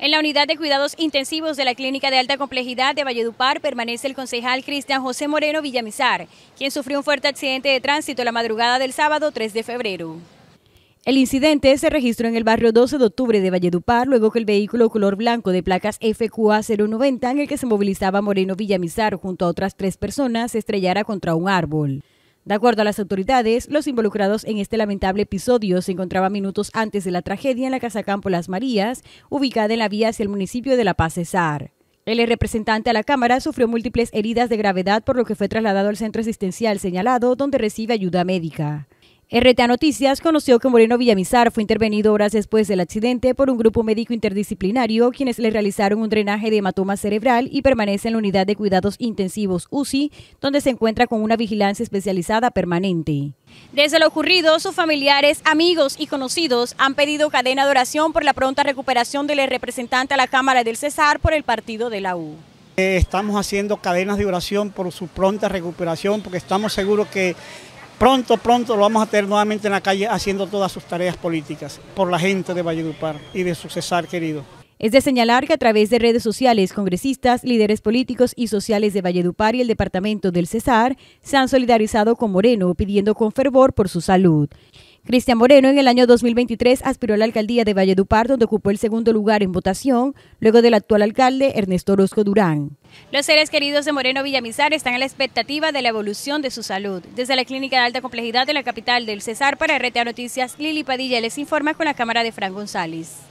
En la unidad de cuidados intensivos de la Clínica de Alta Complejidad de Valledupar permanece el concejal Cristian José Moreno Villamizar, quien sufrió un fuerte accidente de tránsito la madrugada del sábado 3 de febrero. El incidente se registró en el barrio 12 de octubre de Valledupar, luego que el vehículo color blanco de placas FQA 090 en el que se movilizaba Moreno Villamizar junto a otras tres personas se estrellara contra un árbol. De acuerdo a las autoridades, los involucrados en este lamentable episodio se encontraban minutos antes de la tragedia en la Casa Campo Las Marías, ubicada en la vía hacia el municipio de La Paz Cesar. El representante a la Cámara sufrió múltiples heridas de gravedad por lo que fue trasladado al centro asistencial señalado donde recibe ayuda médica. RTA Noticias conoció que Moreno Villamizar fue intervenido horas después del accidente por un grupo médico interdisciplinario, quienes le realizaron un drenaje de hematoma cerebral y permanece en la unidad de cuidados intensivos UCI, donde se encuentra con una vigilancia especializada permanente. Desde lo ocurrido, sus familiares, amigos y conocidos han pedido cadena de oración por la pronta recuperación del representante a la Cámara del Cesar por el partido de la U. Eh, estamos haciendo cadenas de oración por su pronta recuperación porque estamos seguros que Pronto, pronto lo vamos a tener nuevamente en la calle haciendo todas sus tareas políticas por la gente de Valledupar y de su Cesar querido. Es de señalar que a través de redes sociales, congresistas, líderes políticos y sociales de Valledupar y el departamento del Cesar se han solidarizado con Moreno pidiendo con fervor por su salud. Cristian Moreno en el año 2023 aspiró a la alcaldía de Valledupar, donde ocupó el segundo lugar en votación, luego del actual alcalde Ernesto Orozco Durán. Los seres queridos de Moreno Villamizar están a la expectativa de la evolución de su salud. Desde la Clínica de Alta Complejidad de la capital del Cesar para RTA Noticias, Lili Padilla les informa con la cámara de Fran González.